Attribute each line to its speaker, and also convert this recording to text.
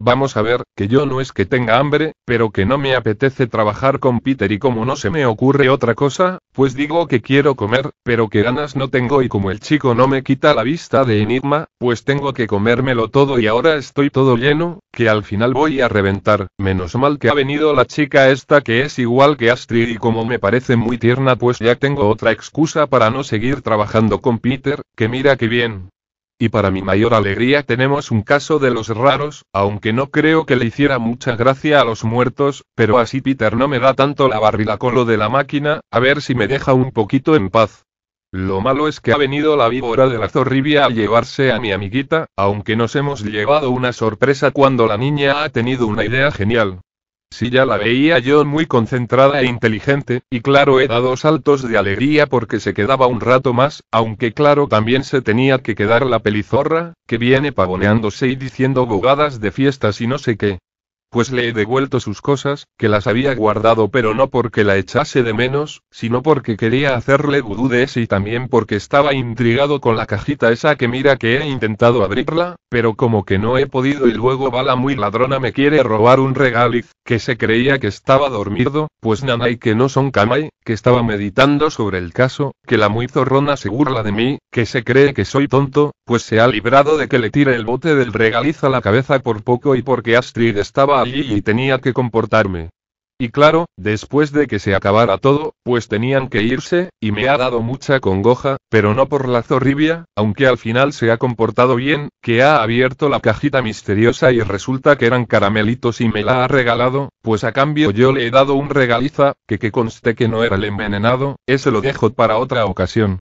Speaker 1: Vamos a ver, que yo no es que tenga hambre, pero que no me apetece trabajar con Peter y como no se me ocurre otra cosa, pues digo que quiero comer, pero que ganas no tengo y como el chico no me quita la vista de Enigma, pues tengo que comérmelo todo y ahora estoy todo lleno, que al final voy a reventar, menos mal que ha venido la chica esta que es igual que Astrid y como me parece muy tierna pues ya tengo otra excusa para no seguir trabajando con Peter, que mira que bien, y para mi mayor alegría tenemos un caso de los raros, aunque no creo que le hiciera mucha gracia a los muertos, pero así Peter no me da tanto la barrila de la máquina, a ver si me deja un poquito en paz. Lo malo es que ha venido la víbora de la zorribia a llevarse a mi amiguita, aunque nos hemos llevado una sorpresa cuando la niña ha tenido una idea genial. Si ya la veía yo muy concentrada e inteligente, y claro he dado saltos de alegría porque se quedaba un rato más, aunque claro también se tenía que quedar la pelizorra, que viene pavoneándose y diciendo bogadas de fiestas y no sé qué. Pues le he devuelto sus cosas, que las había guardado pero no porque la echase de menos, sino porque quería hacerle vudú de ese y también porque estaba intrigado con la cajita esa que mira que he intentado abrirla, pero como que no he podido y luego Bala muy ladrona me quiere robar un regaliz que se creía que estaba dormido, pues y que no son Kamai, que estaba meditando sobre el caso, que la muy zorrona se burla de mí, que se cree que soy tonto, pues se ha librado de que le tire el bote del regaliz a la cabeza por poco y porque Astrid estaba allí y tenía que comportarme. Y claro, después de que se acabara todo, pues tenían que irse, y me ha dado mucha congoja, pero no por la zorribia, aunque al final se ha comportado bien, que ha abierto la cajita misteriosa y resulta que eran caramelitos y me la ha regalado, pues a cambio yo le he dado un regaliza, que que conste que no era el envenenado, ese lo dejo para otra ocasión.